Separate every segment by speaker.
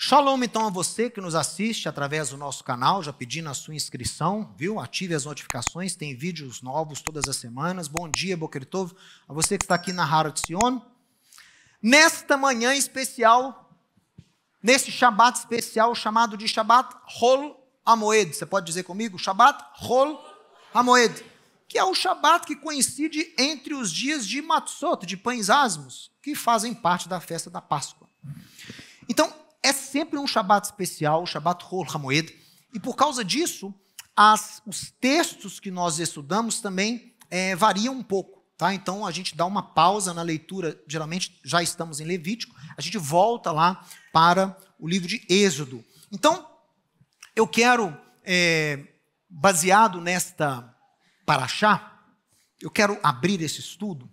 Speaker 1: Shalom então a você que nos assiste através do nosso canal, já pedindo a sua inscrição, viu? Ative as notificações, tem vídeos novos todas as semanas. Bom dia, Bokertov, a você que está aqui na Harat Sion. Nesta manhã especial, nesse Shabat especial chamado de Shabat Hol Amoed, você pode dizer comigo? Shabat Hol Amoed, que é o Shabat que coincide entre os dias de Matzot, de pães asmos, que fazem parte da festa da Páscoa. Então, é sempre um Shabat especial, o Shabat Rol Hamoed, e por causa disso, as, os textos que nós estudamos também é, variam um pouco. Tá? Então a gente dá uma pausa na leitura, geralmente já estamos em Levítico, a gente volta lá para o livro de Êxodo. Então, eu quero, é, baseado nesta paraxá, eu quero abrir esse estudo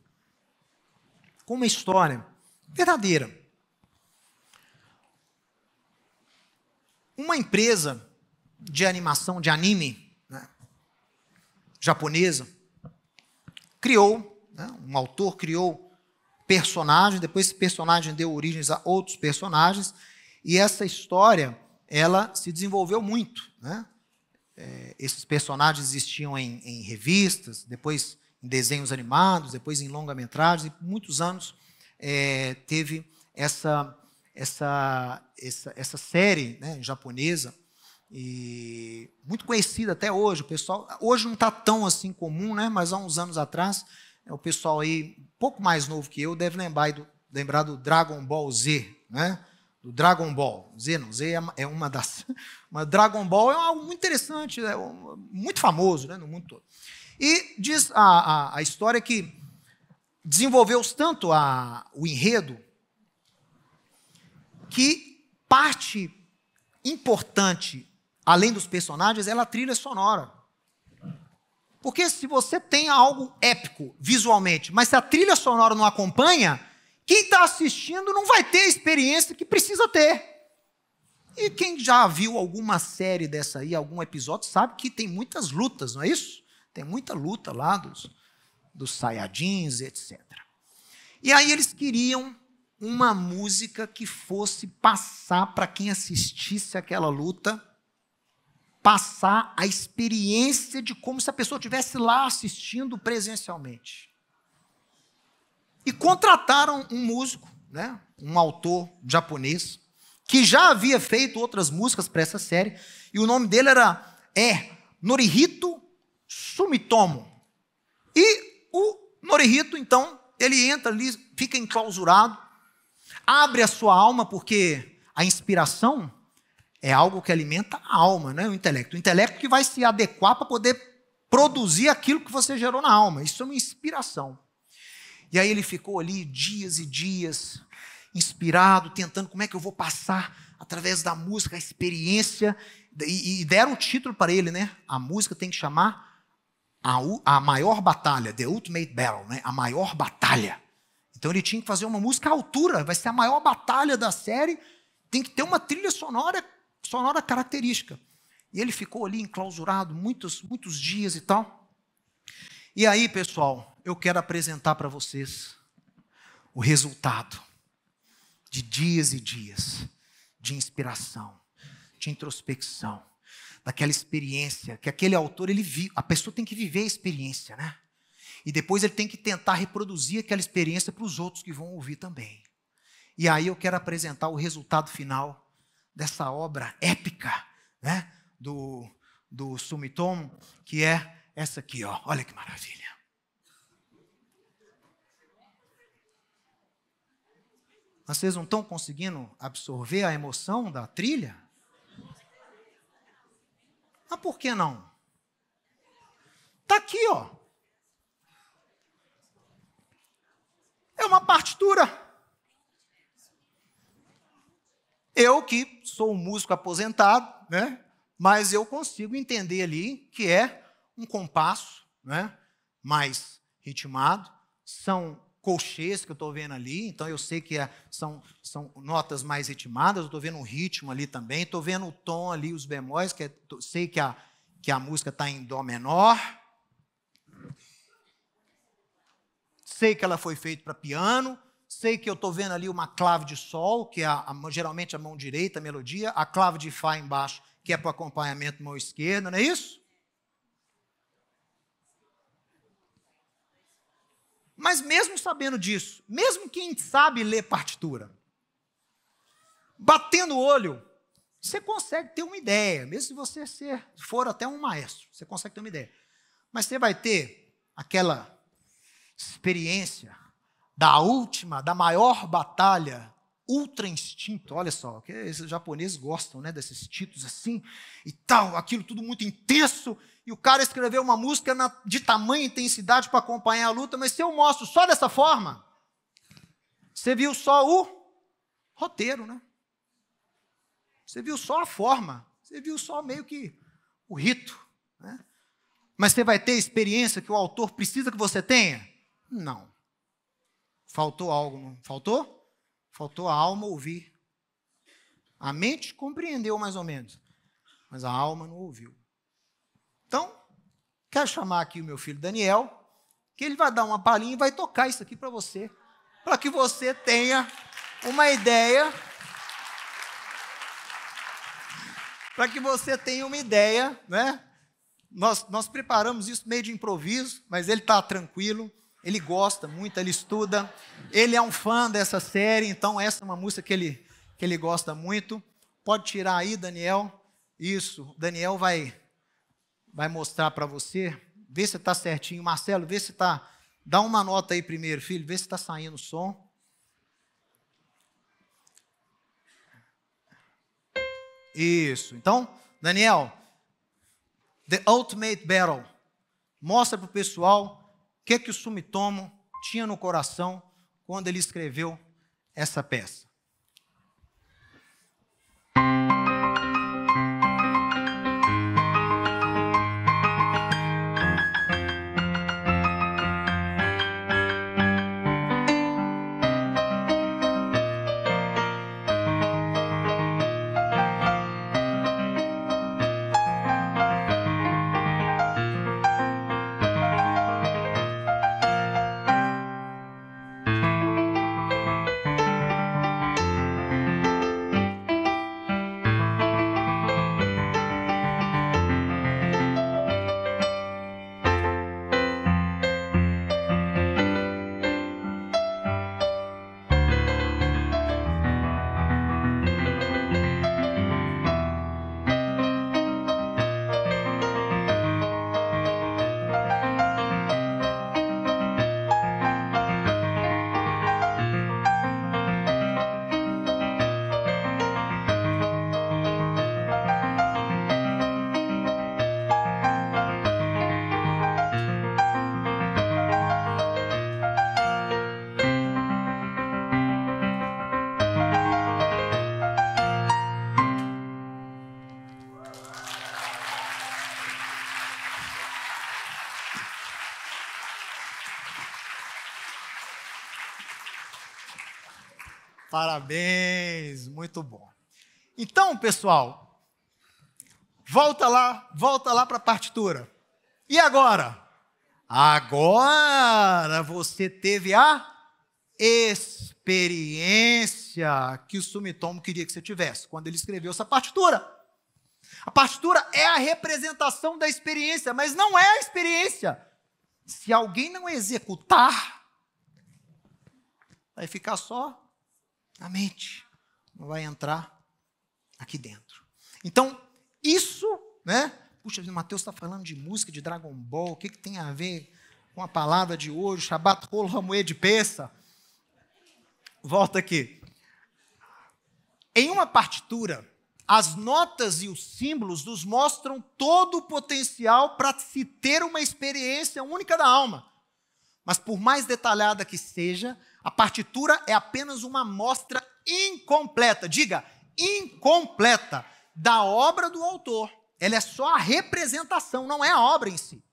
Speaker 1: com uma história verdadeira Uma empresa de animação, de anime, né, japonesa, criou, né, um autor criou personagem, depois esse personagem deu origens a outros personagens, e essa história, ela se desenvolveu muito, né? É, esses personagens existiam em, em, revistas, depois em desenhos animados, depois em longa-metragem, e por muitos anos é, teve essa essa, essa, essa série né, japonesa, e muito conhecida até hoje. O pessoal hoje não está tão assim comum, né? Mas há uns anos atrás, né, o pessoal aí um pouco mais novo que eu deve lembrar do, lembrar do Dragon Ball Z, né? Do Dragon Ball Z, não Z é, é uma das, mas Dragon Ball é algo muito interessante, é muito famoso, né? No mundo todo. E diz a, a, a história que desenvolveu tanto a, o enredo que parte importante, além dos personagens, é a trilha sonora. Porque se você tem algo épico visualmente, mas se a trilha sonora não acompanha, quem está assistindo não vai ter a experiência que precisa ter. E quem já viu alguma série dessa aí, algum episódio, sabe que tem muitas lutas, não é isso? Tem muita luta lá dos, dos Saiyajins, etc. E aí eles queriam uma música que fosse passar para quem assistisse aquela luta, passar a experiência de como se a pessoa tivesse lá assistindo presencialmente. E contrataram um músico, né, um autor japonês, que já havia feito outras músicas para essa série, e o nome dele era é Norihito Sumitomo. E o Norihito, então, ele entra ali, fica enclausurado, Abre a sua alma, porque a inspiração é algo que alimenta a alma, não é o intelecto. O intelecto que vai se adequar para poder produzir aquilo que você gerou na alma. Isso é uma inspiração. E aí ele ficou ali dias e dias inspirado, tentando como é que eu vou passar através da música a experiência. E, e deram o título para ele, né? A música tem que chamar a, a maior batalha, The Ultimate Battle, né? A maior batalha. Então ele tinha que fazer uma música à altura, vai ser a maior batalha da série, tem que ter uma trilha sonora, sonora característica. E ele ficou ali enclausurado muitos, muitos dias e tal. E aí, pessoal, eu quero apresentar para vocês o resultado de dias e dias de inspiração, de introspecção, daquela experiência que aquele autor ele viu. A pessoa tem que viver a experiência, né? E depois ele tem que tentar reproduzir aquela experiência para os outros que vão ouvir também. E aí eu quero apresentar o resultado final dessa obra épica né, do, do Sumitomo, que é essa aqui, ó. olha que maravilha. Vocês não estão conseguindo absorver a emoção da trilha? Mas por que não? Tá aqui, ó. É uma partitura. Eu que sou um músico aposentado, né? Mas eu consigo entender ali que é um compasso, né? Mais ritmado. São colchês que eu estou vendo ali, então eu sei que é, são, são notas mais ritmadas, estou vendo o ritmo ali também, estou vendo o tom ali, os bemóis, que é, tô, sei que a, que a música está em dó menor, sei que ela foi feita para piano, sei que eu estou vendo ali uma clave de sol, que é a, a, geralmente a mão direita, a melodia, a clave de Fá embaixo, que é para o acompanhamento mão esquerda, não é isso? Mas mesmo sabendo disso, mesmo quem sabe ler partitura, batendo o olho, você consegue ter uma ideia, mesmo se você ser, for até um maestro, você consegue ter uma ideia. Mas você vai ter aquela experiência da última, da maior batalha, ultra instinto. Olha só, que esses japoneses gostam né, desses títulos assim e tal, aquilo tudo muito intenso. E o cara escreveu uma música na, de tamanha intensidade para acompanhar a luta, mas se eu mostro só dessa forma, você viu só o roteiro, né? Você viu só a forma, você viu só meio que o rito, né? Mas você vai ter a experiência que o autor precisa que você tenha? Não. Faltou algo, não faltou? Faltou a alma ouvir. A mente compreendeu mais ou menos, mas a alma não ouviu. Então, quero chamar aqui o meu filho Daniel, que ele vai dar uma palhinha e vai tocar isso aqui para você, para que você tenha uma ideia para que você tenha uma ideia, né? Nós, nós preparamos isso meio de improviso, mas ele está tranquilo. Ele gosta muito, ele estuda. Ele é um fã dessa série, então essa é uma música que ele, que ele gosta muito. Pode tirar aí, Daniel. Isso, Daniel vai vai mostrar para você. Vê se está certinho. Marcelo, vê se está. Dá uma nota aí primeiro, filho. Vê se está saindo o som. Isso. Então, Daniel, The Ultimate Battle. Mostra para o pessoal que que o Sumitomo tinha no coração quando ele escreveu essa peça? Parabéns, muito bom. Então, pessoal, volta lá, volta lá para a partitura. E agora? Agora você teve a experiência que o Sumitomo queria que você tivesse quando ele escreveu essa partitura. A partitura é a representação da experiência, mas não é a experiência. Se alguém não executar, vai ficar só na mente, não vai entrar aqui dentro. Então, isso, né? Puxa, o Mateus está falando de música, de Dragon Ball, o que, que tem a ver com a palavra de hoje? Shabat Kol Hamuê de Peça. Volta aqui. Em uma partitura, as notas e os símbolos nos mostram todo o potencial para se ter uma experiência única da alma. Mas por mais detalhada que seja, a partitura é apenas uma amostra incompleta, diga, incompleta da obra do autor. Ela é só a representação, não é a obra em si.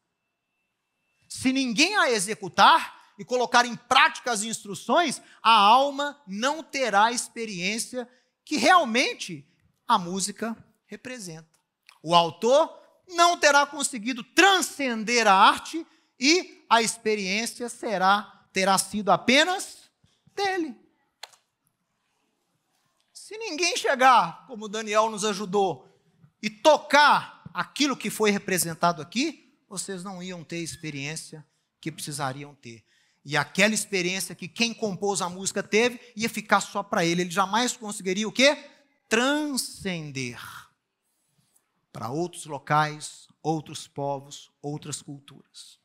Speaker 1: Se ninguém a executar e colocar em prática as instruções, a alma não terá a experiência que realmente a música representa. O autor não terá conseguido transcender a arte e a experiência será terá sido apenas dele. Se ninguém chegar, como Daniel nos ajudou, e tocar aquilo que foi representado aqui, vocês não iam ter a experiência que precisariam ter. E aquela experiência que quem compôs a música teve ia ficar só para ele. Ele jamais conseguiria o quê? Transcender para outros locais, outros povos, outras culturas.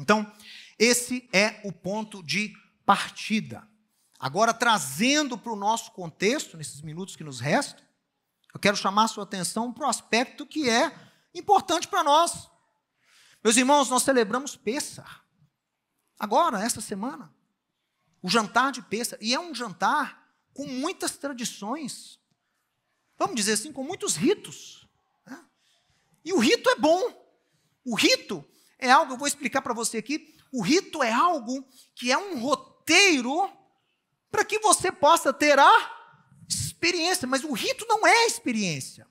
Speaker 1: Então, esse é o ponto de partida. Agora, trazendo para o nosso contexto, nesses minutos que nos restam, eu quero chamar a sua atenção para o aspecto que é importante para nós. Meus irmãos, nós celebramos Pêssar. Agora, essa semana. O jantar de Pêssar. E é um jantar com muitas tradições. Vamos dizer assim, com muitos ritos. Né? E o rito é bom. O rito é algo, eu vou explicar para você aqui, o rito é algo que é um roteiro para que você possa ter a experiência, mas o rito não é experiência.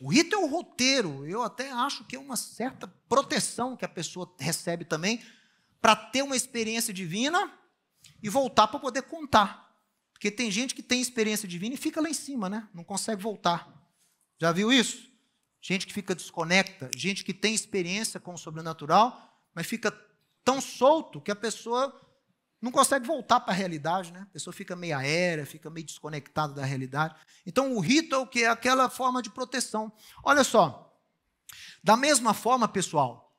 Speaker 1: O rito é o roteiro. Eu até acho que é uma certa proteção que a pessoa recebe também para ter uma experiência divina e voltar para poder contar. Porque tem gente que tem experiência divina e fica lá em cima, né? Não consegue voltar. Já viu isso? gente que fica desconecta, gente que tem experiência com o sobrenatural, mas fica tão solto que a pessoa não consegue voltar para a realidade, né? A pessoa fica meio aérea, fica meio desconectada da realidade. Então, o rito é o que? É aquela forma de proteção. Olha só, da mesma forma, pessoal,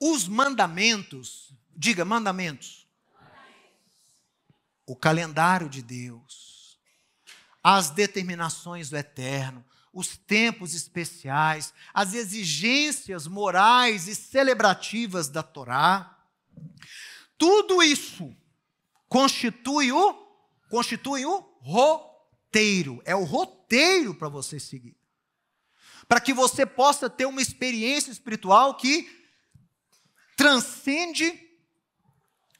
Speaker 1: os mandamentos, diga mandamentos, o calendário de Deus, as determinações do eterno, os tempos especiais, as exigências morais e celebrativas da Torá. Tudo isso constitui o constitui o roteiro, é o roteiro para você seguir. Para que você possa ter uma experiência espiritual que transcende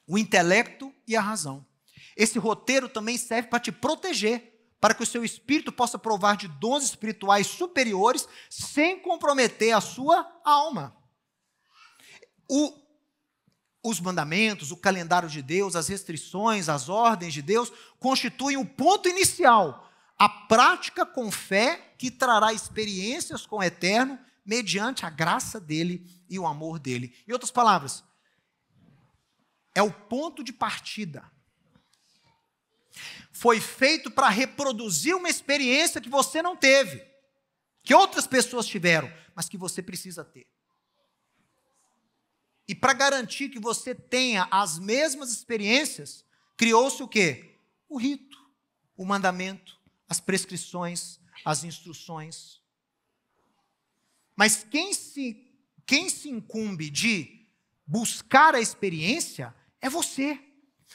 Speaker 1: o intelecto e a razão. Esse roteiro também serve para te proteger para que o seu espírito possa provar de dons espirituais superiores sem comprometer a sua alma. O, os mandamentos, o calendário de Deus, as restrições, as ordens de Deus constituem o ponto inicial, a prática com fé que trará experiências com o eterno mediante a graça dele e o amor dele. Em outras palavras, é o ponto de partida foi feito para reproduzir uma experiência que você não teve, que outras pessoas tiveram, mas que você precisa ter. E para garantir que você tenha as mesmas experiências, criou-se o quê? O rito, o mandamento, as prescrições, as instruções. Mas quem se, quem se incumbe de buscar a experiência é você.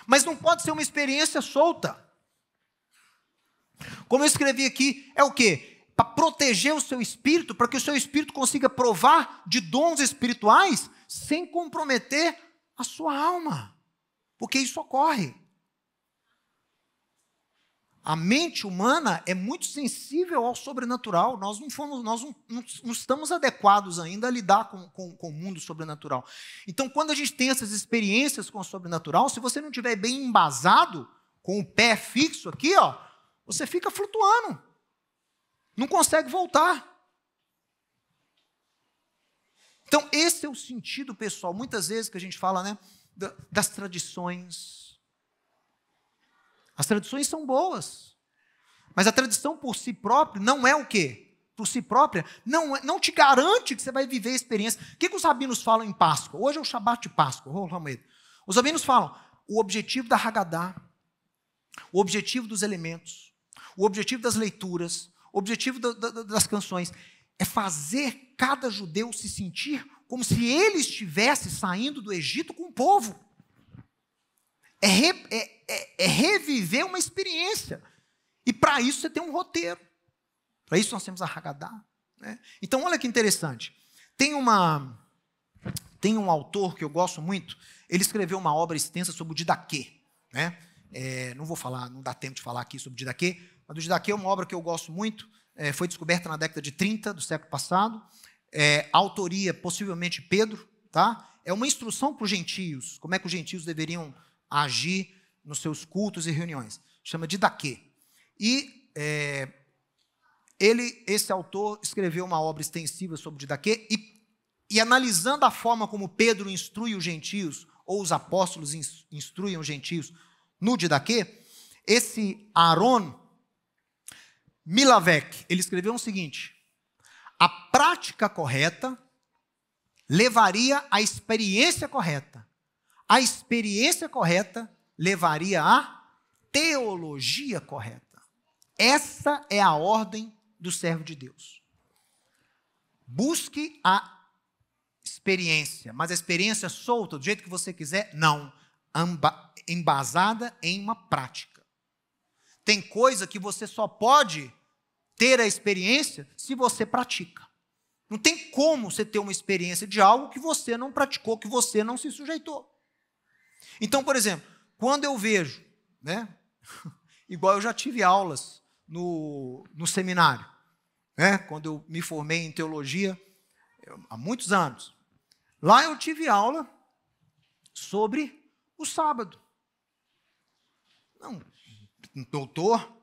Speaker 1: Mas não pode ser uma experiência solta. Como eu escrevi aqui, é o quê? Para proteger o seu espírito, para que o seu espírito consiga provar de dons espirituais sem comprometer a sua alma. Porque isso ocorre. A mente humana é muito sensível ao sobrenatural. Nós não fomos, nós não, não, não estamos adequados ainda a lidar com, com, com, o mundo sobrenatural. Então, quando a gente tem essas experiências com o sobrenatural, se você não tiver bem embasado, com o pé fixo aqui, ó, você fica flutuando. Não consegue voltar. Então, esse é o sentido, pessoal, muitas vezes que a gente fala, né, das tradições as tradições são boas. Mas a tradição por si própria não é o quê? Por si própria, não, é, não te garante que você vai viver a experiência. O que, que os rabinos falam em Páscoa? Hoje é o Shabat de Páscoa. Oh, Os rabinos falam o objetivo da Haggadah, o objetivo dos elementos, o objetivo das leituras, o objetivo da, da, das canções é fazer cada judeu se sentir como se ele estivesse saindo do Egito com o povo. É, re, é, é, é reviver uma experiência. E para isso você tem um roteiro. Para isso nós temos a Haggadah. Né? Então, olha que interessante. Tem uma tem um autor que eu gosto muito, ele escreveu uma obra extensa sobre o Didaquê. Né? É, não vou falar, não dá tempo de falar aqui sobre o Didaquê, mas o Didaquê é uma obra que eu gosto muito, é, foi descoberta na década de 30 do século passado, é, autoria possivelmente Pedro, tá? é uma instrução para os gentios, como é que os gentios deveriam a agir nos seus cultos e reuniões. Chama de Daquê. E é, ele, esse autor, escreveu uma obra extensiva sobre Didaquê e, e analisando a forma como Pedro instrui os gentios, ou os apóstolos instruem os gentios no Didaquê, esse Aaron Milavec, ele escreveu o seguinte, a prática correta levaria à experiência correta, a experiência correta levaria à teologia correta. Essa é a ordem do servo de Deus. Busque a experiência, mas a experiência solta, do jeito que você quiser, não. Embasada em uma prática. Tem coisa que você só pode ter a experiência se você pratica. Não tem como você ter uma experiência de algo que você não praticou, que você não se sujeitou. Então, por exemplo, quando eu vejo, né? Igual eu já tive aulas no, no seminário, né? Quando eu me formei em teologia, eu, há muitos anos. Lá eu tive aula sobre o sábado. Não, um doutor,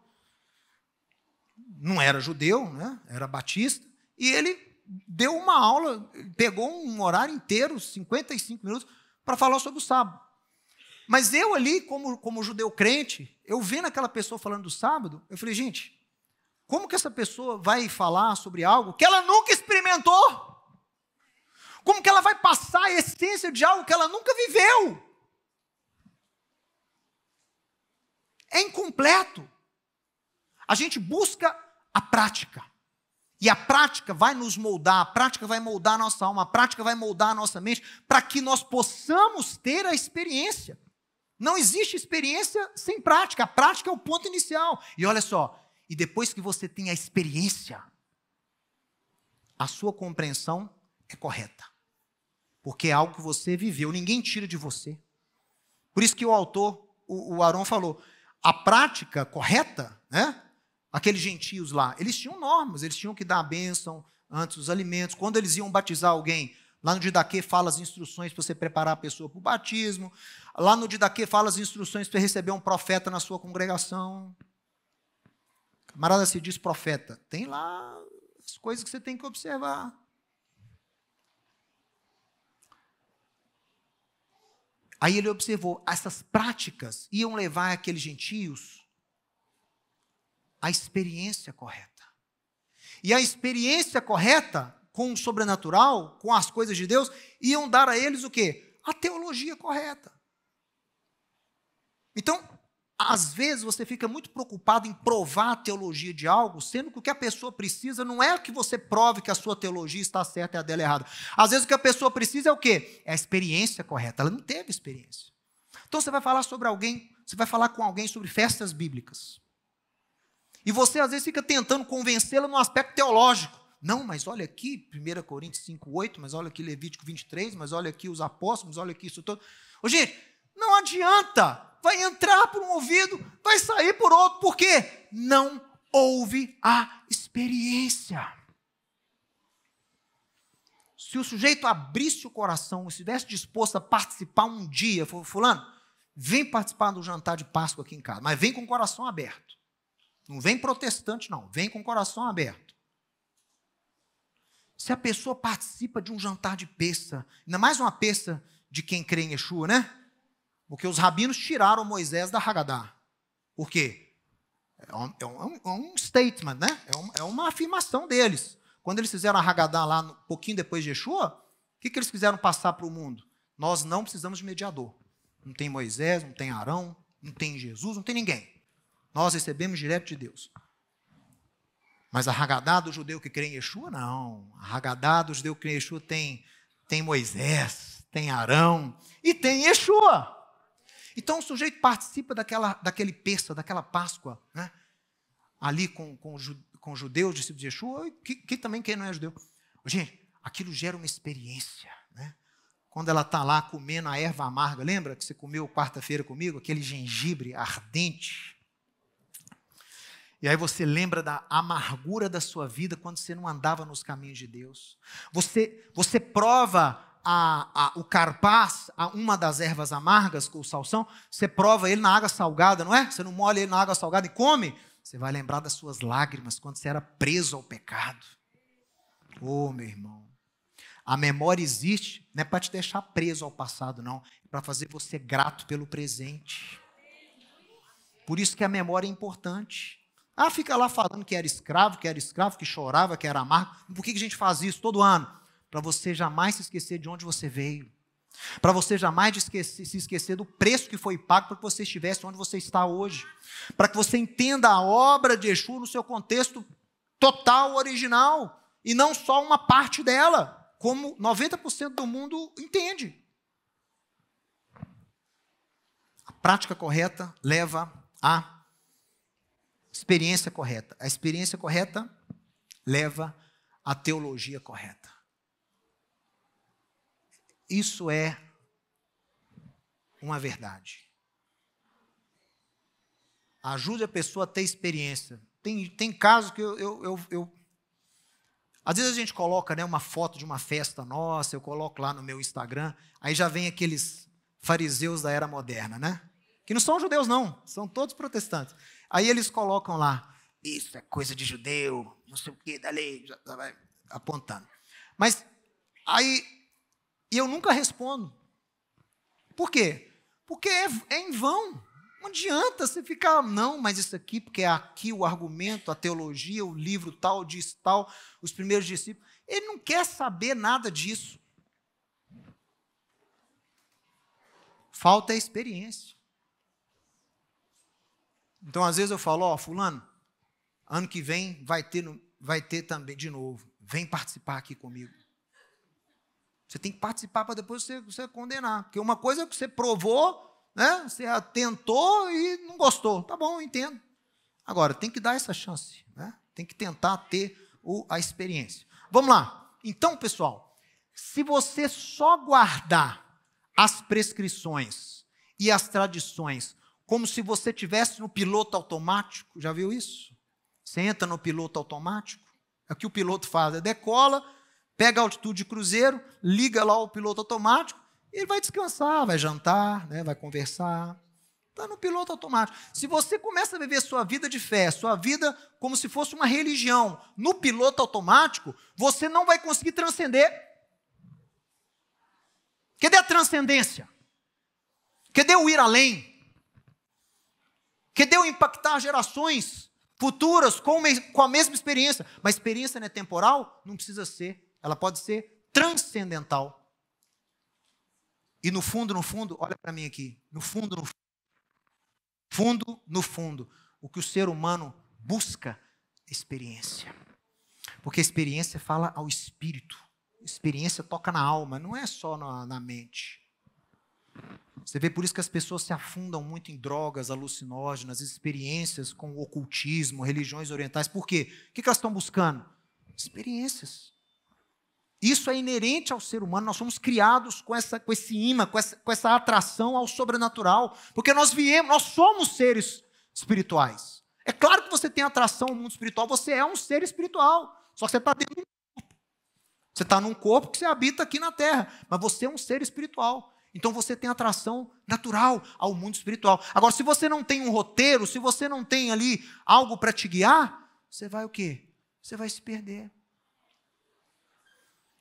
Speaker 1: não era judeu, né? era batista, e ele deu uma aula, pegou um horário inteiro, 55 minutos, para falar sobre o sábado. Mas eu ali, como, como judeu crente, eu vendo aquela pessoa falando do sábado, eu falei, gente, como que essa pessoa vai falar sobre algo que ela nunca experimentou? Como que ela vai passar a essência de algo que ela nunca viveu? É incompleto. A gente busca a prática. E a prática vai nos moldar, a prática vai moldar a nossa alma, a prática vai moldar a nossa mente, para que nós possamos ter a experiência. Não existe experiência sem prática. A prática é o ponto inicial. E olha só, e depois que você tem a experiência, a sua compreensão é correta. Porque é algo que você viveu, ninguém tira de você. Por isso que o autor, o, o Aron falou, a prática correta, né? Aqueles gentios lá, eles tinham normas, eles tinham que dar a bênção antes dos alimentos. Quando eles iam batizar alguém, Lá no Didaquê fala as instruções para você preparar a pessoa para o batismo. Lá no Didaquê fala as instruções para receber um profeta na sua congregação. Camarada se diz profeta. Tem lá as coisas que você tem que observar. Aí ele observou, essas práticas iam levar aqueles gentios à experiência correta. E a experiência correta com o sobrenatural, com as coisas de Deus, iam dar a eles o quê? A teologia correta. Então, às vezes você fica muito preocupado em provar a teologia de algo, sendo que o que a pessoa precisa não é que você prove que a sua teologia está certa e a dela é errada. Às vezes o que a pessoa precisa é o quê? É a experiência correta. Ela não teve experiência. Então você vai falar sobre alguém, você vai falar com alguém sobre festas bíblicas. E você às vezes fica tentando convencê-la no aspecto teológico. Não, mas olha aqui, 1 Coríntios 5, 8, mas olha aqui Levítico 23, mas olha aqui os apóstolos, olha aqui isso todo. Ô, gente, não adianta. Vai entrar por um ouvido, vai sair por outro, por quê? Não houve a experiência. Se o sujeito abrisse o coração, se estivesse disposto a participar um dia, fulano, vem participar do jantar de Páscoa aqui em casa, mas vem com o coração aberto. Não vem protestante, não, vem com o coração aberto. Se a pessoa participa de um jantar de peça, ainda mais uma peça de quem crê em Yeshua, né? Porque os rabinos tiraram Moisés da Hagadá. Por quê? É um, é um, é um é statement, né? É, é, uma afirmação deles. Quando eles fizeram a Hagadá lá, um pouquinho depois de Yeshua, o que, que eles quiseram passar para o mundo? Nós não precisamos de mediador. Não tem Moisés, não tem Arão, não tem Jesus, não tem ninguém. Nós recebemos direto de Deus. Mas a Hagadá do judeu que crê em Yeshua, não. A Hagadá do judeu que crê em Yeshua tem, tem Moisés, tem Arão e tem Yeshua. Então o sujeito participa daquela, daquele peça, daquela Páscoa, né? ali com, com, com judeus, discípulos de Yeshua, que, que também quem não é judeu. Gente, aquilo gera uma experiência. Né? Quando ela está lá comendo a erva amarga, lembra que você comeu quarta-feira comigo? Aquele gengibre ardente, e aí você lembra da amargura da sua vida quando você não andava nos caminhos de Deus. Você, você prova a, a, o carpaz, a uma das ervas amargas, o salsão, você prova ele na água salgada, não é? Você não molha ele na água salgada e come. Você vai lembrar das suas lágrimas quando você era preso ao pecado. Oh, meu irmão. A memória existe, não é para te deixar preso ao passado, não. É para fazer você grato pelo presente. Por isso que a memória é importante. Ah, fica lá falando que era escravo, que era escravo, que chorava, que era amargo. Por que a gente faz isso todo ano? Para você jamais se esquecer de onde você veio. Para você jamais esquecer, se esquecer do preço que foi pago para que você estivesse onde você está hoje. Para que você entenda a obra de Exu no seu contexto total, original. E não só uma parte dela, como 90% do mundo entende. A prática correta leva a experiência correta. A experiência correta leva à teologia correta. Isso é uma verdade. Ajude a pessoa a ter experiência. Tem, tem casos que eu, eu, eu, eu às vezes a gente coloca né, uma foto de uma festa nossa, eu coloco lá no meu Instagram, aí já vem aqueles fariseus da era moderna, né? Que não são judeus, não, são todos protestantes. Aí eles colocam lá, isso é coisa de judeu, não sei o que, da lei, já, vai apontando. Mas aí eu nunca respondo. Por quê? Porque é, é em vão. Não adianta você ficar, não, mas isso aqui, porque é aqui o argumento, a teologia, o livro tal, diz tal, os primeiros discípulos. Ele não quer saber nada disso. Falta experiência. Então, às vezes eu falo, ó, oh, fulano, ano que vem vai ter, vai ter também de novo. Vem participar aqui comigo. Você tem que participar para depois você, você condenar. Porque uma coisa é que você provou, né? Você tentou e não gostou. Tá bom, entendo. Agora, tem que dar essa chance, né? Tem que tentar ter o, a experiência. Vamos lá. Então, pessoal, se você só guardar as prescrições e as tradições como se você tivesse no piloto automático. Já viu isso? Você entra no piloto automático. É o que o piloto faz: é decola, pega a altitude de cruzeiro, liga lá o piloto automático e ele vai descansar, vai jantar, né, vai conversar. Está no piloto automático. Se você começa a viver sua vida de fé, sua vida como se fosse uma religião, no piloto automático, você não vai conseguir transcender. Cadê a transcendência? Cadê o ir além? que deu impactar gerações futuras com, com a mesma experiência. Mas experiência não é temporal? Não precisa ser. Ela pode ser transcendental. E no fundo, no fundo, olha para mim aqui. No fundo, no fundo, no fundo, o que o ser humano busca é experiência. Porque experiência fala ao espírito. Experiência toca na alma, não é só na, na mente. Você vê por isso que as pessoas se afundam muito em drogas alucinógenas, experiências com ocultismo, religiões orientais. Por quê? O que elas estão buscando? Experiências. Isso é inerente ao ser humano, nós somos criados com, essa, com esse imã, com essa, com essa atração ao sobrenatural, porque nós viemos, nós somos seres espirituais. É claro que você tem atração ao mundo espiritual, você é um ser espiritual, só que você está dentro de um corpo. Você está num corpo que você habita aqui na terra, mas você é um ser espiritual. Então você tem atração natural ao mundo espiritual. Agora, se você não tem um roteiro, se você não tem ali algo para te guiar, você vai o quê? Você vai se perder.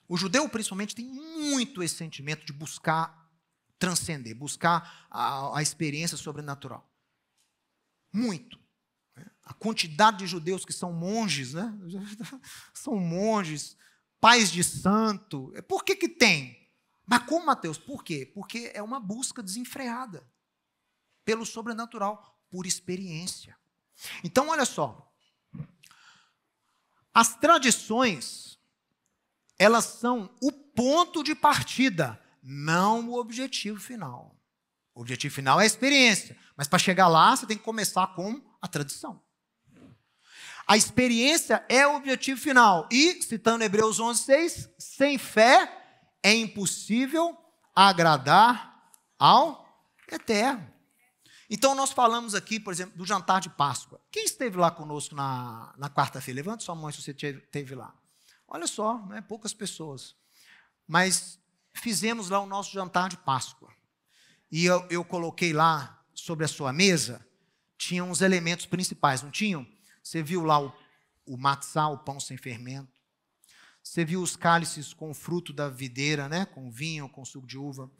Speaker 1: O judeu, principalmente, tem muito esse sentimento de buscar transcender, buscar a, a experiência sobrenatural. Muito. A quantidade de judeus que são monges, né? são monges, pais de santo. Por que, que tem? Mas como, Mateus? Por quê? Porque é uma busca desenfreada pelo sobrenatural, por experiência. Então, olha só. As tradições, elas são o ponto de partida, não o objetivo final. O objetivo final é a experiência, mas para chegar lá, você tem que começar com a tradição. A experiência é o objetivo final. E, citando Hebreus 11, 6, sem fé é impossível agradar ao eterno. Então, nós falamos aqui, por exemplo, do jantar de Páscoa. Quem esteve lá conosco na, na quarta-feira? Levante sua mão se você esteve lá. Olha só, né, poucas pessoas. Mas fizemos lá o nosso jantar de Páscoa. E eu, eu coloquei lá sobre a sua mesa, tinham os elementos principais, não tinham? Você viu lá o, o matzá, o pão sem fermento. Você viu os cálices com o fruto da videira, né? com vinho, com suco de uva.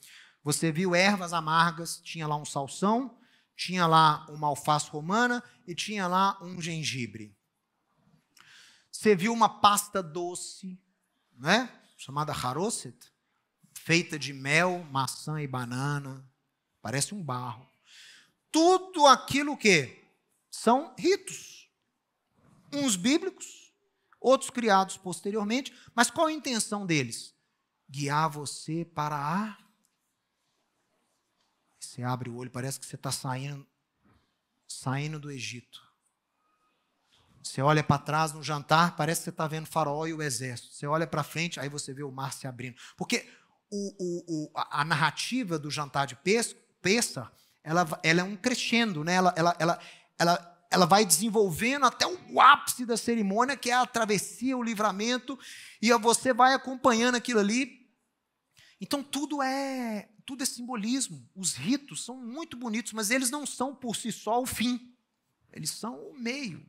Speaker 1: Você viu ervas amargas, tinha lá um salsão, tinha lá uma alface romana e tinha lá um gengibre. Você viu uma pasta doce, né? chamada haroset, feita de mel, maçã e banana, parece um barro. Tudo aquilo que são ritos, uns bíblicos, outros criados posteriormente, mas qual a intenção deles? Guiar você para a. Você abre o olho, parece que você está saindo, saindo do Egito. Você olha para trás no jantar, parece que você está vendo farol e o exército. Você olha para frente, aí você vê o mar se abrindo. Porque o, o, o, a narrativa do jantar de Pesca, ela, ela é um crescendo, né? ela, ela, ela, ela ela vai desenvolvendo até o ápice da cerimônia, que é a travessia, o livramento, e você vai acompanhando aquilo ali. Então tudo é, tudo é simbolismo. Os ritos são muito bonitos, mas eles não são por si só o fim. Eles são o meio.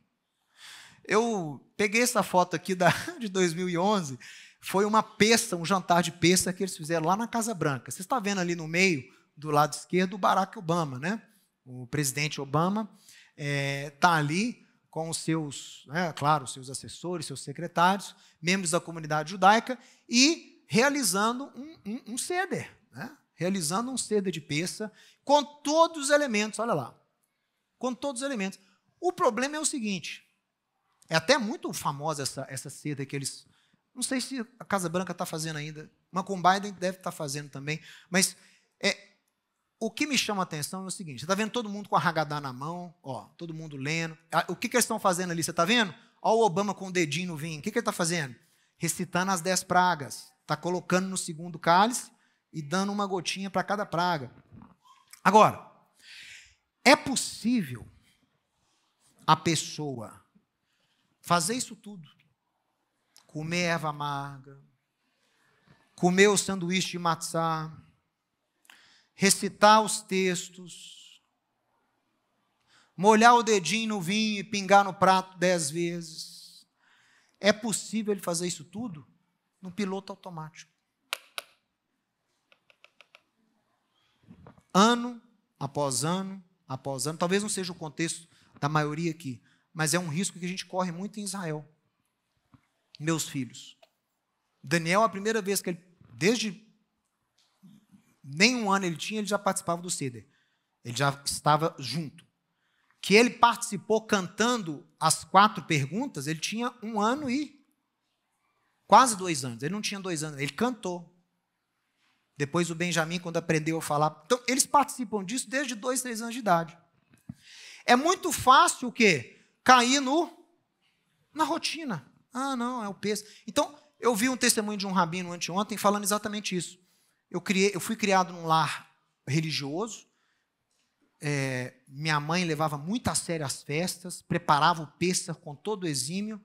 Speaker 1: Eu peguei essa foto aqui da, de 2011, foi uma peça, um jantar de peça que eles fizeram lá na Casa Branca. Você está vendo ali no meio, do lado esquerdo, o Barack Obama, né? O presidente Obama está é, tá ali com os seus, né, claro, seus assessores, seus secretários, membros da comunidade judaica e realizando um, um, um ceder, né? realizando um ceder de peça com todos os elementos, olha lá, com todos os elementos. O problema é o seguinte, é até muito famosa essa, essa seda que eles, não sei se a Casa Branca está fazendo ainda, mas com Biden deve estar tá fazendo também, mas é, o que me chama a atenção é o seguinte: você está vendo todo mundo com a ragadá na mão, ó, todo mundo lendo. Ah, o que, que eles estão fazendo ali? Você está vendo? Olha o Obama com o dedinho no vinho. O que, que ele está fazendo? Recitando as dez pragas. Está colocando no segundo cálice e dando uma gotinha para cada praga. Agora, é possível a pessoa fazer isso tudo? Comer erva amarga, comer o sanduíche de matzá, recitar os textos, molhar o dedinho no vinho e pingar no prato dez vezes. É possível ele fazer isso tudo no piloto automático. Ano após ano após ano, talvez não seja o contexto da maioria aqui, mas é um risco que a gente corre muito em Israel. Meus filhos. Daniel, a primeira vez que ele, desde nem um ano ele tinha, ele já participava do ceder, Ele já estava junto. Que ele participou cantando as quatro perguntas, ele tinha um ano e quase dois anos. Ele não tinha dois anos, ele cantou. Depois o Benjamin, quando aprendeu a falar. Então, eles participam disso desde dois, três anos de idade. É muito fácil o quê? Cair no, na rotina. Ah, não, é o peso. Então, eu vi um testemunho de um rabino anteontem falando exatamente isso. Eu, criei, eu fui criado num lar religioso. É, minha mãe levava muito a sério as festas, preparava o pêssego com todo o exímio,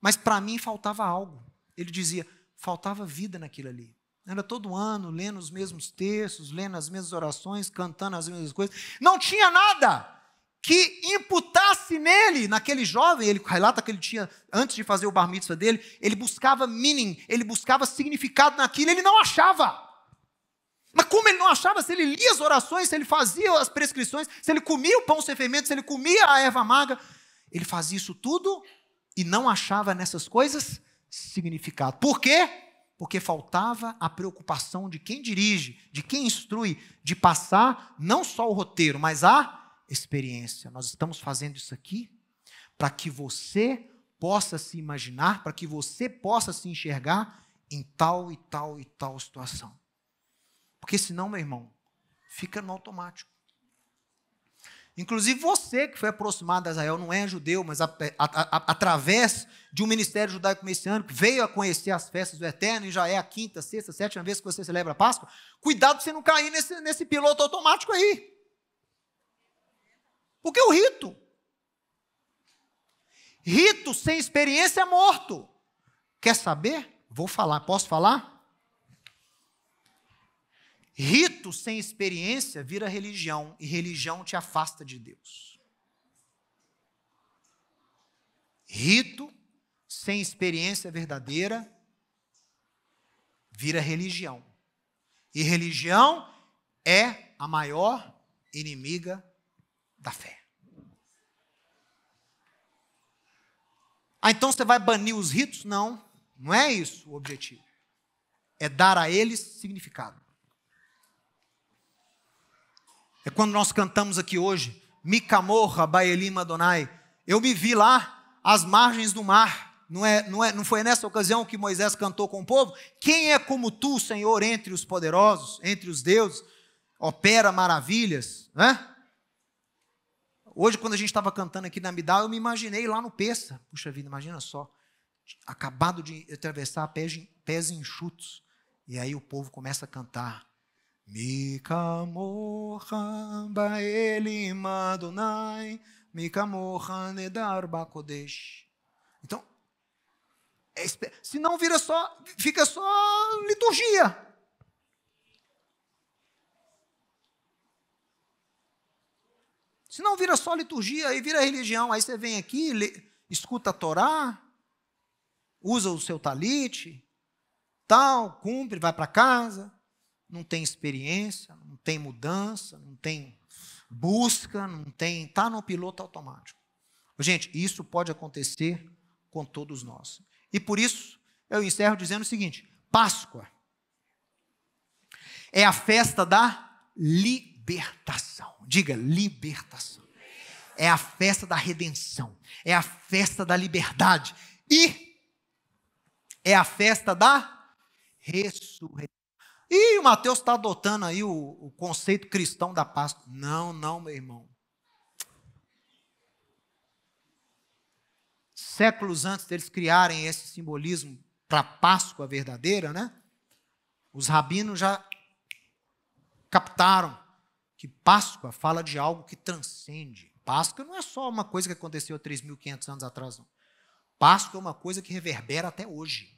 Speaker 1: mas para mim faltava algo. Ele dizia, faltava vida naquilo ali. Era todo ano lendo os mesmos textos, lendo as mesmas orações, cantando as mesmas coisas. Não tinha nada que imputasse nele, naquele jovem, ele relata que ele tinha, antes de fazer o bar mitzvah dele, ele buscava meaning, ele buscava significado naquilo, ele não achava. Mas como ele não achava se ele lia as orações, se ele fazia as prescrições, se ele comia o pão sem fermento, se ele comia a erva amarga, ele fazia isso tudo e não achava nessas coisas significado. Por quê? Porque faltava a preocupação de quem dirige, de quem instrui, de passar não só o roteiro, mas a experiência. Nós estamos fazendo isso aqui para que você possa se imaginar, para que você possa se enxergar em tal e tal e tal situação. Porque senão, meu irmão, fica no automático. Inclusive você que foi aproximado de Israel, não é judeu, mas a, a, a, através de um ministério judaico-messiânico, veio a conhecer as festas do Eterno e já é a quinta, sexta, sétima vez que você celebra a Páscoa. Cuidado para você não cair nesse, nesse piloto automático aí. Porque é o rito. Rito sem experiência é morto. Quer saber? Vou falar. Posso falar? Rito sem experiência vira religião, e religião te afasta de Deus. Rito sem experiência verdadeira vira religião. E religião é a maior inimiga da fé. Ah, então você vai banir os ritos? Não, não é isso o objetivo. É dar a eles significado. É quando nós cantamos aqui hoje, Micamorra, Baelim Adonai. Eu me vi lá às margens do mar. Não, é, não, é, não foi nessa ocasião que Moisés cantou com o povo? Quem é como tu, Senhor, entre os poderosos, entre os deuses, opera maravilhas, né? Hoje, quando a gente estava cantando aqui na Midal, eu me imaginei lá no Peça. Puxa vida, imagina só. Acabado de atravessar pés, pés enxutos. E aí o povo começa a cantar. Mikamocha Baelim Adonai, Mikamocha Nedar Bakodesh. Então, é, não vira só, fica só liturgia. Se não vira só liturgia, aí vira religião. Aí você vem aqui, lê, escuta a Torá, usa o seu talite, tal, cumpre, vai para casa não tem experiência, não tem mudança, não tem busca, não tem. Está no piloto automático. Gente, isso pode acontecer com todos nós. E por isso eu encerro dizendo o seguinte: Páscoa é a festa da libertação. Diga, libertação. É a festa da redenção. É a festa da liberdade. E é a festa da ressurreição. E o Mateus está adotando aí o, o conceito cristão da Páscoa. Não, não, meu irmão. Séculos antes deles criarem esse simbolismo para a Páscoa verdadeira, né? Os rabinos já captaram que Páscoa fala de algo que transcende. Páscoa não é só uma coisa que aconteceu 3.500 anos atrás, não. Páscoa é uma coisa que reverbera até hoje.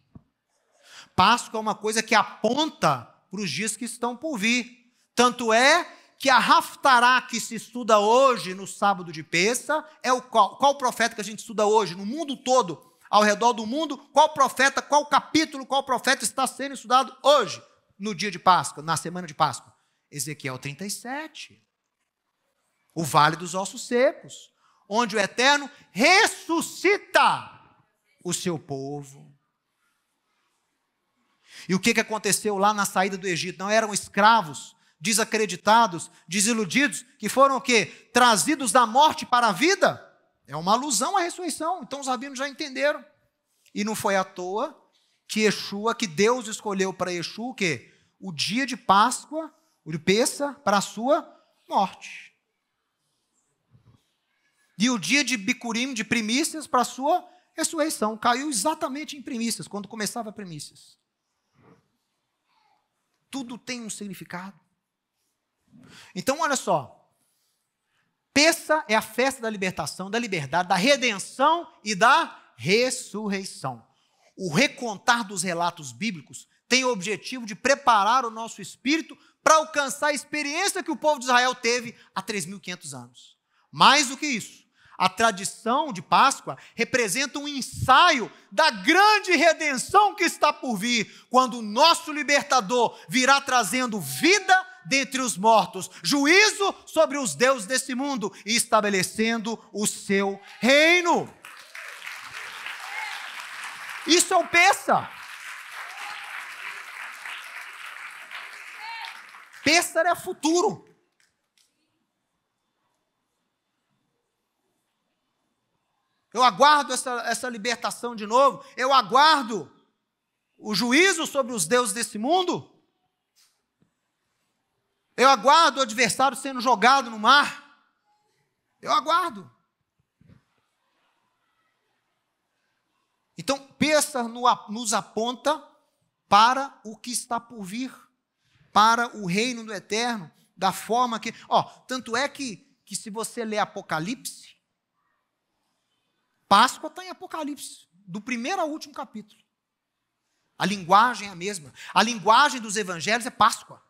Speaker 1: Páscoa é uma coisa que aponta para os dias que estão por vir. Tanto é que a Raftará que se estuda hoje no sábado de Pessa, é o qual, qual profeta que a gente estuda hoje no mundo todo, ao redor do mundo, qual profeta, qual capítulo, qual profeta está sendo estudado hoje, no dia de Páscoa, na semana de Páscoa? Ezequiel 37. O vale dos ossos secos, onde o Eterno ressuscita o seu povo. E o que, que aconteceu lá na saída do Egito? Não eram escravos, desacreditados, desiludidos, que foram o quê? Trazidos da morte para a vida? É uma alusão à ressurreição. Então os rabinos já entenderam. E não foi à toa que Yeshua, que Deus escolheu para Yeshua o quê? O dia de Páscoa, o de Peça, para a sua morte. E o dia de Bicurim, de primícias, para a sua ressurreição. Caiu exatamente em primícias, quando começava primícias. Tudo tem um significado. Então, olha só. Peça é a festa da libertação, da liberdade, da redenção e da ressurreição. O recontar dos relatos bíblicos tem o objetivo de preparar o nosso espírito para alcançar a experiência que o povo de Israel teve há 3.500 anos. Mais do que isso, a tradição de Páscoa representa um ensaio da grande redenção que está por vir, quando o nosso libertador virá trazendo vida dentre os mortos, juízo sobre os deuses desse mundo e estabelecendo o seu reino. Isso é o Pessa. Pêssaro é futuro. Eu aguardo essa, essa libertação de novo. Eu aguardo o juízo sobre os deuses desse mundo. Eu aguardo o adversário sendo jogado no mar. Eu aguardo. Então, Pêssar nos aponta para o que está por vir, para o reino do eterno, da forma que. Ó, tanto é que, que se você lê Apocalipse, Páscoa está em Apocalipse, do primeiro ao último capítulo. A linguagem é a mesma. A linguagem dos evangelhos é Páscoa.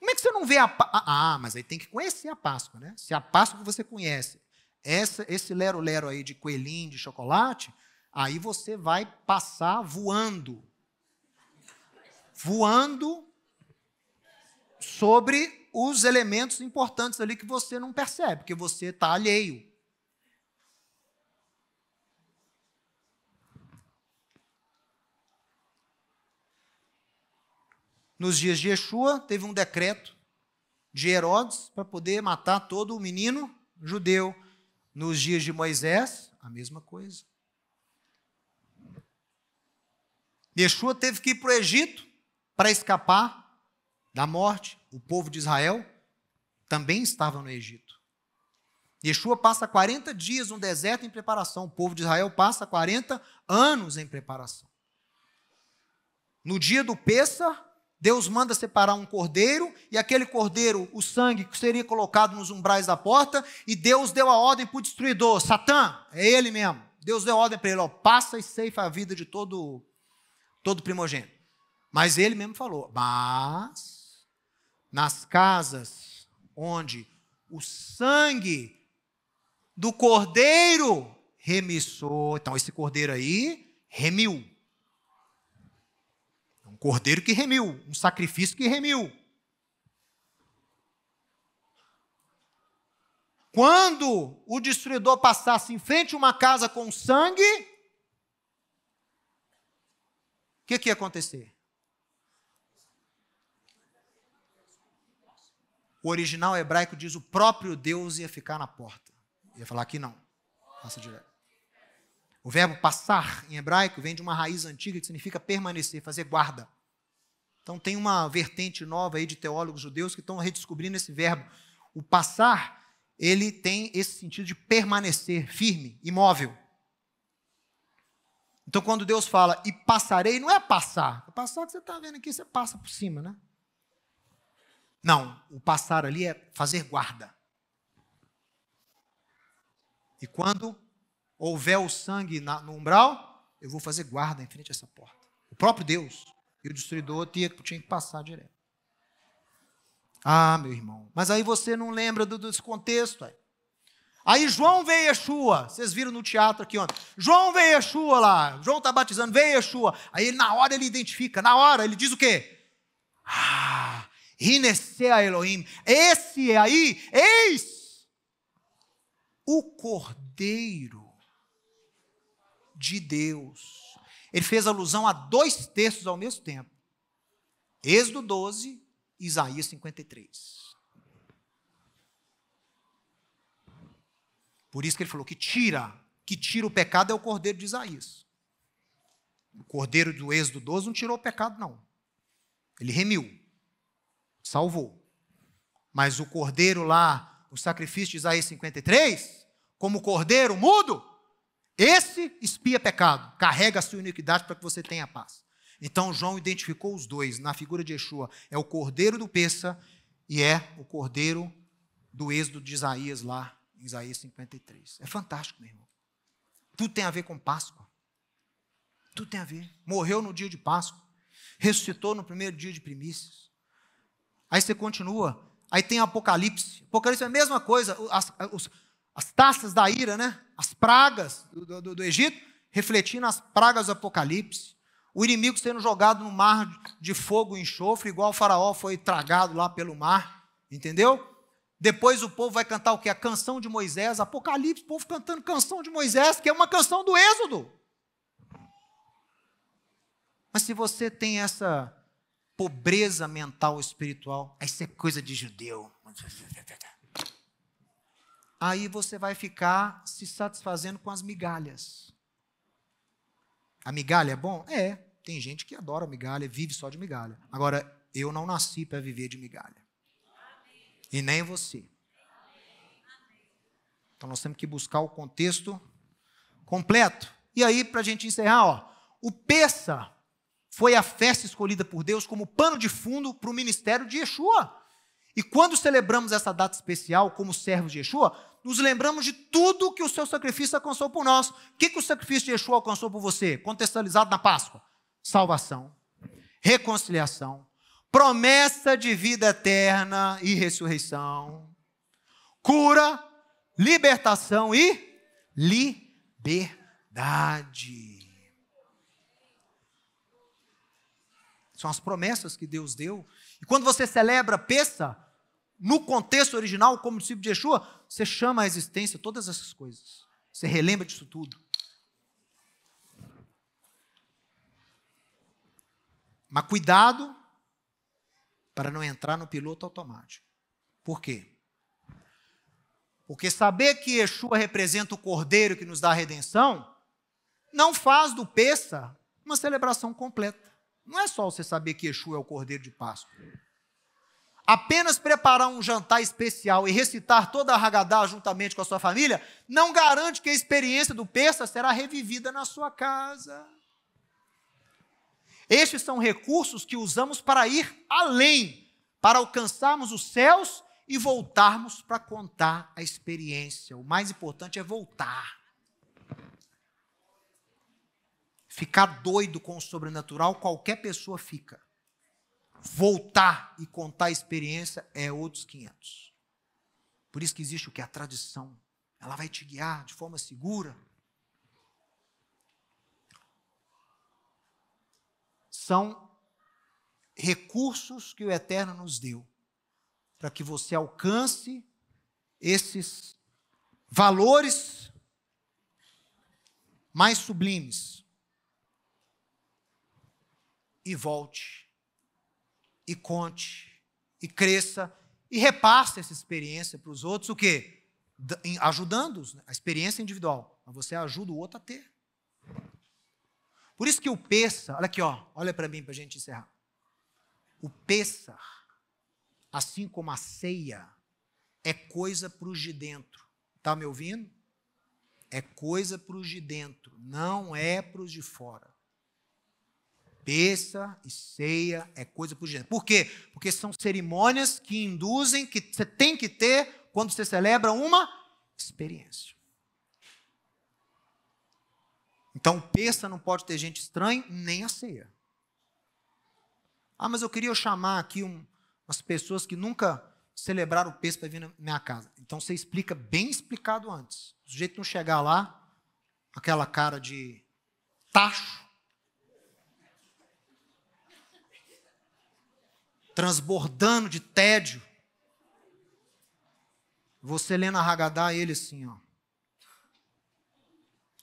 Speaker 1: Como é que você não vê a Páscoa? Ah, ah, mas aí tem que conhecer a Páscoa, né? Se a Páscoa que você conhece, essa, esse lero-lero aí de coelhinho, de chocolate, aí você vai passar voando. Voando sobre os elementos importantes ali que você não percebe, porque você está alheio. Nos dias de Yeshua, teve um decreto de Herodes para poder matar todo o menino judeu. Nos dias de Moisés, a mesma coisa. Yeshua teve que ir para o Egito para escapar da morte, o povo de Israel também estava no Egito. Yeshua passa 40 dias no deserto em preparação, o povo de Israel passa 40 anos em preparação. No dia do Pêssar, Deus manda separar um cordeiro, e aquele cordeiro, o sangue seria colocado nos umbrais da porta, e Deus deu a ordem para o destruidor, Satã, é ele mesmo. Deus deu a ordem para ele, ó, passa e ceifa a vida de todo, todo primogênito. Mas ele mesmo falou, mas nas casas onde o sangue do cordeiro remissou. Então, esse cordeiro aí remiu. É um cordeiro que remiu, um sacrifício que remiu. Quando o destruidor passasse em frente a uma casa com sangue, o que, que ia acontecer? O original hebraico diz o próprio Deus ia ficar na porta. Ia falar aqui não. Passa direto. O verbo passar em hebraico vem de uma raiz antiga que significa permanecer, fazer guarda. Então tem uma vertente nova aí de teólogos judeus que estão redescobrindo esse verbo. O passar, ele tem esse sentido de permanecer firme, imóvel. Então quando Deus fala e passarei, não é passar. É passar que você está vendo aqui, você passa por cima, né? Não, o passar ali é fazer guarda. E quando houver o sangue na, no umbral, eu vou fazer guarda em frente a essa porta. O próprio Deus e o destruidor tinha, tinha que passar direto. Ah, meu irmão. Mas aí você não lembra do, desse contexto. Aí, é. aí João veio Yeshua. Vocês viram no teatro aqui ontem. João veio Yeshua lá. João está batizando, veio Yeshua. Aí ele, na hora ele identifica. Na hora ele diz o quê? Ah, Rinesea Elohim. Esse é aí, eis o Cordeiro de Deus. Ele fez alusão a dois textos ao mesmo tempo. Êxodo 12, Isaías 53. Por isso que ele falou que tira, que tira o pecado é o cordeiro de Isaías. O cordeiro do Êxodo 12 não tirou o pecado, não. Ele remiu salvou. Mas o cordeiro lá, o sacrifício de Isaías 53, como cordeiro mudo, esse espia pecado, carrega a sua iniquidade para que você tenha paz. Então João identificou os dois na figura de Yeshua: é o cordeiro do Peça e é o cordeiro do êxodo de Isaías lá em Isaías 53. É fantástico, meu irmão. Tudo tem a ver com Páscoa. Tudo tem a ver. Morreu no dia de Páscoa, ressuscitou no primeiro dia de primícias. Aí você continua. Aí tem Apocalipse. Apocalipse é a mesma coisa. As, as taças da ira, né? As pragas do, do, do Egito, refletindo as pragas do Apocalipse o inimigo sendo jogado no mar de fogo e enxofre, igual o faraó foi tragado lá pelo mar, entendeu? Depois o povo vai cantar o que? A canção de Moisés, Apocalipse, o povo cantando canção de Moisés, que é uma canção do Êxodo. Mas se você tem essa pobreza mental espiritual. Isso é coisa de judeu. Aí você vai ficar se satisfazendo com as migalhas. A migalha é bom? É. Tem gente que adora migalha, vive só de migalha. Agora, eu não nasci para viver de migalha. E nem você. Então nós temos que buscar o contexto completo. E aí, para a gente encerrar, ó, o peça foi a festa escolhida por Deus como pano de fundo para o ministério de Yeshua. E quando celebramos essa data especial como servos de Yeshua, nos lembramos de tudo que o seu sacrifício alcançou por nós. O que, que o sacrifício de Yeshua alcançou por você? Contextualizado na Páscoa: salvação, reconciliação, promessa de vida eterna e ressurreição, cura, libertação e liberdade. são as promessas que Deus deu. E quando você celebra Peça no contexto original, como discípulo de Yeshua, você chama à existência todas essas coisas. Você relembra disso tudo. Mas cuidado para não entrar no piloto automático. Por quê? Porque saber que Yeshua representa o Cordeiro que nos dá a redenção, não faz do Peça uma celebração completa. Não é só você saber que Exu é o cordeiro de Páscoa. Apenas preparar um jantar especial e recitar toda a ragadá juntamente com a sua família não garante que a experiência do persa será revivida na sua casa. Estes são recursos que usamos para ir além, para alcançarmos os céus e voltarmos para contar a experiência. O mais importante é voltar. Ficar doido com o sobrenatural, qualquer pessoa fica. Voltar e contar a experiência é outros 500. Por isso que existe o que? A tradição. Ela vai te guiar de forma segura. São recursos que o Eterno nos deu para que você alcance esses valores mais sublimes e volte, e conte, e cresça, e repasse essa experiência para os outros, o quê? Ajudando-os, né? a experiência individual, mas você ajuda o outro a ter. Por isso que o pensar, olha aqui, ó, olha para mim para a gente encerrar. O pensar, assim como a ceia, é coisa para os de dentro. Tá me ouvindo? É coisa para os de dentro, não é para os de fora. Terça e ceia é coisa para Por quê? Porque são cerimônias que induzem, que você tem que ter quando você celebra uma experiência. Então, peça não pode ter gente estranha, nem a ceia. Ah, mas eu queria chamar aqui um, umas pessoas que nunca celebraram o peso para vir na minha casa. Então você explica bem explicado antes. O sujeito não chegar lá, aquela cara de tacho, transbordando de tédio. Você lendo a Haggadah, ele assim, ó.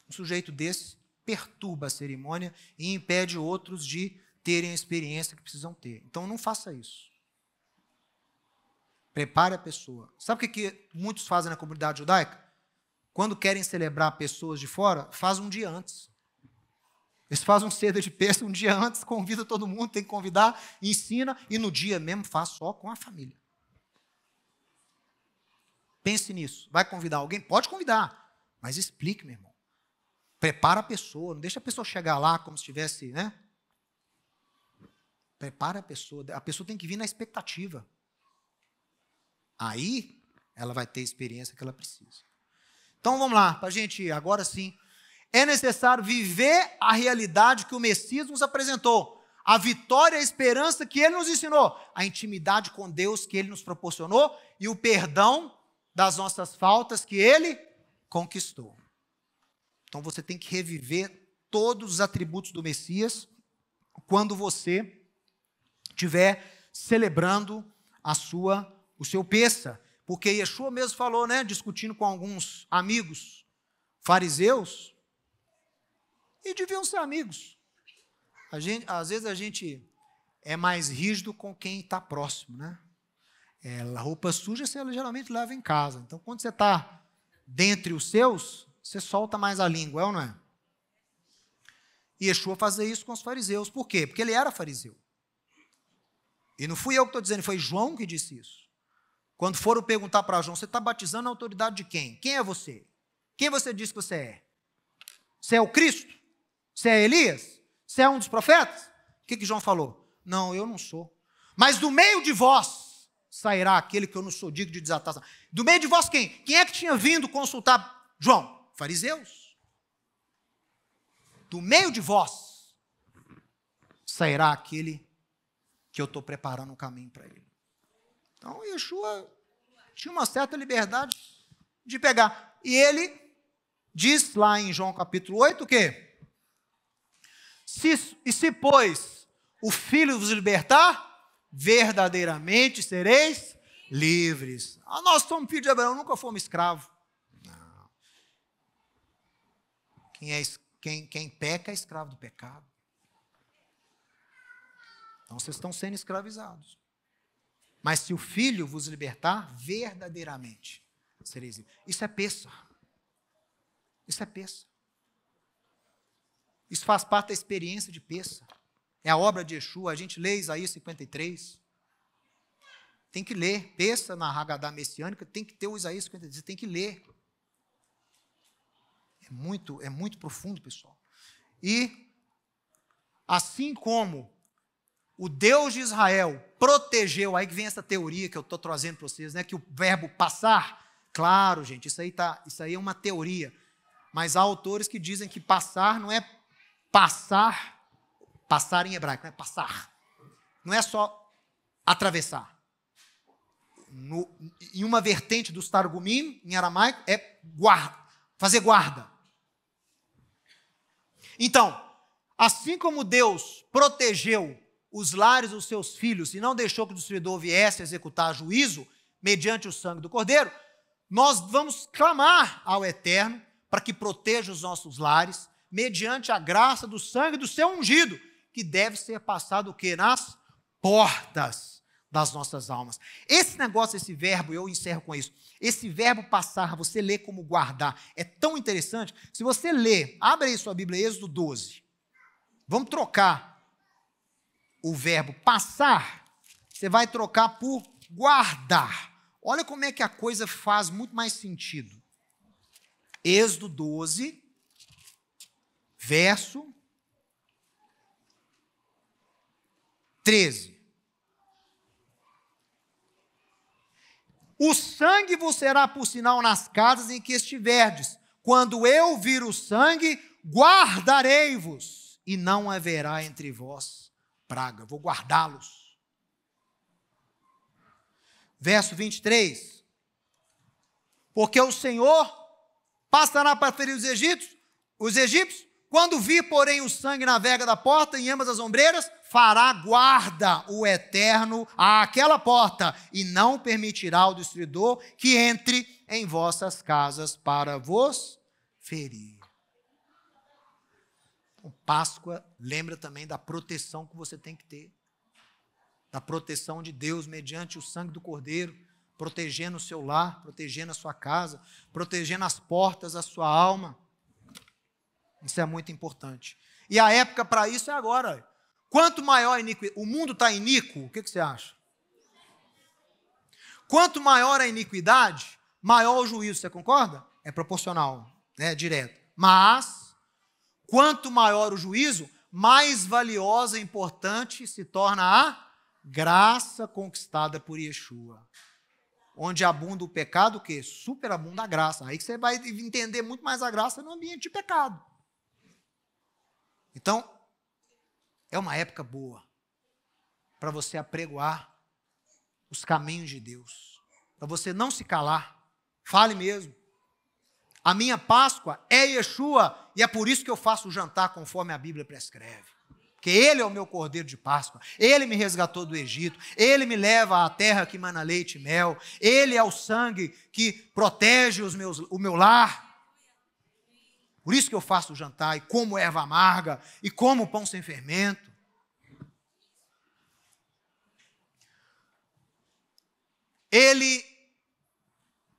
Speaker 1: Um sujeito desse perturba a cerimônia e impede outros de terem a experiência que precisam ter. Então não faça isso. Prepare a pessoa. Sabe o que, que muitos fazem na comunidade judaica? Quando querem celebrar pessoas de fora, faz um dia antes. Eles fazem um cedo de peça um dia antes, convida todo mundo, tem que convidar, ensina, e no dia mesmo faz só com a família. Pense nisso. Vai convidar alguém? Pode convidar, mas explique, meu irmão. Prepara a pessoa, não deixa a pessoa chegar lá como se tivesse, né? Prepara a pessoa. A pessoa tem que vir na expectativa. Aí ela vai ter a experiência que ela precisa. Então vamos lá, para a gente agora sim é necessário viver a realidade que o Messias nos apresentou, a vitória e a esperança que ele nos ensinou, a intimidade com Deus que ele nos proporcionou e o perdão das nossas faltas que ele conquistou. Então você tem que reviver todos os atributos do Messias quando você estiver celebrando a sua o seu peça, porque Yeshua mesmo falou, né, discutindo com alguns amigos fariseus, e deviam ser amigos. Gente, às vezes a gente é mais rígido com quem está próximo, né? É, a roupa suja você geralmente leva em casa. Então, quando você está dentre os seus, você solta mais a língua, é ou não é? E Yeshua fazia isso com os fariseus. Por quê? Porque ele era fariseu. E não fui eu que estou dizendo, foi João que disse isso. Quando foram perguntar para João, você está batizando a autoridade de quem? Quem é você? Quem você diz que você é? Você é o Cristo? Você é Elias? Você é um dos profetas? O que, que João falou? Não, eu não sou. Mas do meio de vós sairá aquele que eu não sou digno de desatar. Do meio de vós quem? Quem é que tinha vindo consultar João? Fariseus. Do meio de vós sairá aquele que eu estou preparando um caminho para ele. Então Yeshua tinha uma certa liberdade de pegar. E ele diz lá em João capítulo 8 o quê? Se, e se, pois, o Filho vos libertar, verdadeiramente sereis livres. Ah, nós somos filhos de Abraão, nunca fomos escravos. Não. Quem, é, quem, quem peca é escravo do pecado. Então vocês estão sendo escravizados. Mas se o Filho vos libertar, verdadeiramente sereis livres. Isso é peça. Isso é peça. Isso faz parte da experiência de Peça. É a obra de Yeshua. A gente lê Isaías 53. Tem que ler. Peça na Hagadá messiânica tem que ter o Isaías 53. Tem que ler. É muito, é muito profundo, pessoal. E assim como o Deus de Israel protegeu, aí que vem essa teoria que eu estou trazendo para vocês, né? Que o verbo passar, claro, gente, isso aí tá, isso aí é uma teoria. Mas há autores que dizem que passar não é passar, passar em hebraico, é passar. Não é só atravessar. No, em uma vertente do Targumim, em aramaico, é guarda, fazer guarda. Então, assim como Deus protegeu os lares dos seus filhos e não deixou que o destruidor viesse executar juízo mediante o sangue do Cordeiro, nós vamos clamar ao Eterno para que proteja os nossos lares, mediante a graça do sangue do seu ungido, que deve ser passado o quê? Nas portas das nossas almas. Esse negócio, esse verbo, eu encerro com isso. Esse verbo passar, você lê como guardar, é tão interessante. Se você lê, abre aí sua Bíblia, Êxodo 12. Vamos trocar o verbo passar, você vai trocar por guardar. Olha como é que a coisa faz muito mais sentido. Êxodo 12, verso 13. O sangue vos será por sinal nas casas em que estiverdes. Quando eu vir o sangue, guardarei-vos, e não haverá entre vós praga. Vou guardá-los. Verso 23. Porque o Senhor passará para ferir os egípcios, os egípcios, quando vir, porém, o sangue na vega da porta, em ambas as ombreiras, fará guarda o eterno àquela porta, e não permitirá ao destruidor que entre em vossas casas para vos ferir. O Páscoa lembra também da proteção que você tem que ter, da proteção de Deus mediante o sangue do Cordeiro, protegendo o seu lar, protegendo a sua casa, protegendo as portas da sua alma isso é muito importante. E a época para isso é agora. Quanto maior a iniquidade, o mundo está iníquo, o que, que você acha? Quanto maior a iniquidade, maior o juízo, você concorda? É proporcional, é direto. Mas, quanto maior o juízo, mais valiosa e importante se torna a graça conquistada por Yeshua. Onde abunda o pecado, o quê? Superabunda a graça. Aí que você vai entender muito mais a graça no ambiente de pecado. Então, é uma época boa para você apregoar os caminhos de Deus, para você não se calar, fale mesmo. A minha Páscoa é Yeshua e é por isso que eu faço o jantar conforme a Bíblia prescreve. Porque ele é o meu cordeiro de Páscoa, ele me resgatou do Egito, ele me leva à terra que mana leite e mel, ele é o sangue que protege os meus, o meu lar, por isso que eu faço o jantar e como erva amarga e como pão sem fermento. Ele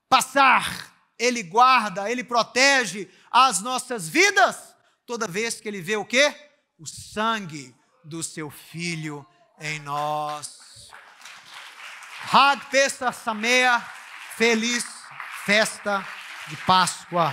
Speaker 1: passar, ele guarda, ele protege as nossas vidas toda vez que ele vê o quê? O sangue do seu filho em nós. hag Pesach Samea, feliz festa de Páscoa.